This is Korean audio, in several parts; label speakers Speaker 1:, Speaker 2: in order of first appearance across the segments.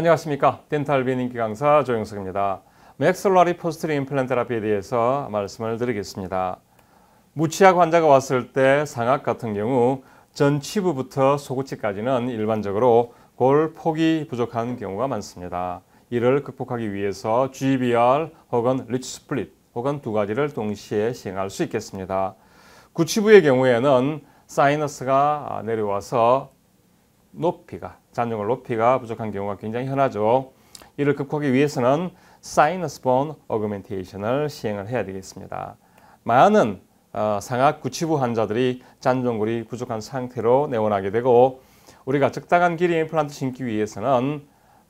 Speaker 1: 안녕하십니까. 덴탈 비닝기 강사 조영석입니다. 맥솔라리 포스트리 임플란테라피에 대해서 말씀을 드리겠습니다. 무치약 환자가 왔을 때 상악 같은 경우 전치부부터 소구치까지는 일반적으로 골 폭이 부족한 경우가 많습니다. 이를 극복하기 위해서 GBR 혹은 리치 스플릿 혹은 두 가지를 동시에 시행할 수 있겠습니다. 구치부의 경우에는 사이너스가 내려와서 높이가 잔존골 높이가 부족한 경우가 굉장히 흔하죠. 이를 극복하기 위해서는 사이너스본 어그멘테이션을 시행을 해야 되겠습니다. 많은 어, 상악 구치부 환자들이 잔존골이 부족한 상태로 내원하게 되고 우리가 적당한 길이 임플란트 심기 위해서는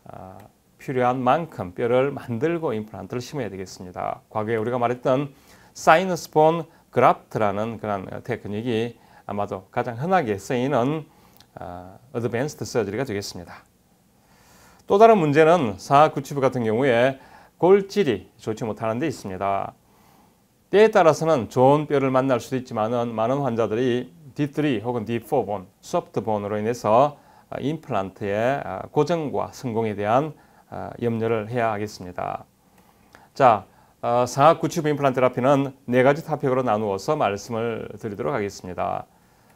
Speaker 1: 어, 필요한 만큼 뼈를 만들고 임플란트를 심어야 되겠습니다. 과거에 우리가 말했던 사이너스본 그라프트라는 그런 어, 테크닉이 아마도 가장 흔하게 쓰이는 어드밴스드 아, 서리가 되겠습니다. 또 다른 문제는 사구치부 같은 경우에 골질이 좋지 못하는 데 있습니다. 때에 따라서는 좋은 뼈를 만날 수도 있지만 많은 환자들이 D3 혹은 D4 본, 소프트 본으로 인해서 아, 임플란트의 아, 고정과 성공에 대한 염려를 해야 하겠습니다. 자, 상악구치부 임플란트 라피는네 가지 타픽으로 나누어서 말씀을 드리도록 하겠습니다.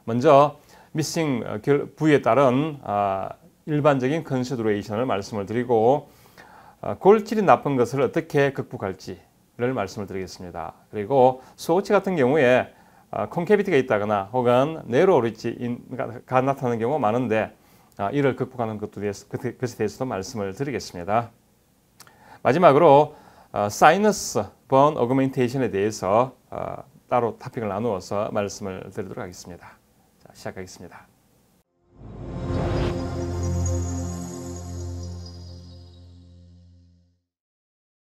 Speaker 1: 먼저 미싱 어, 부위에 따른 아, 일반적인 컨시드레이션을 말씀을 드리고 아, 골질이 나쁜 것을 어떻게 극복할지를 말씀을 드리겠습니다. 그리고 수호치 같은 경우에 콘케비티가 아, 있다거나 혹은 네로오리치가 나타나는 경우가 많은데 이를 극복하는 것에 대해서, 것에 대해서도 말씀을 드리겠습니다. 마지막으로 사이너스 번 어그멘테이션에 대해서 따로 타픽을 나누어서 말씀을 드리도록 하겠습니다. 시작하겠습니다.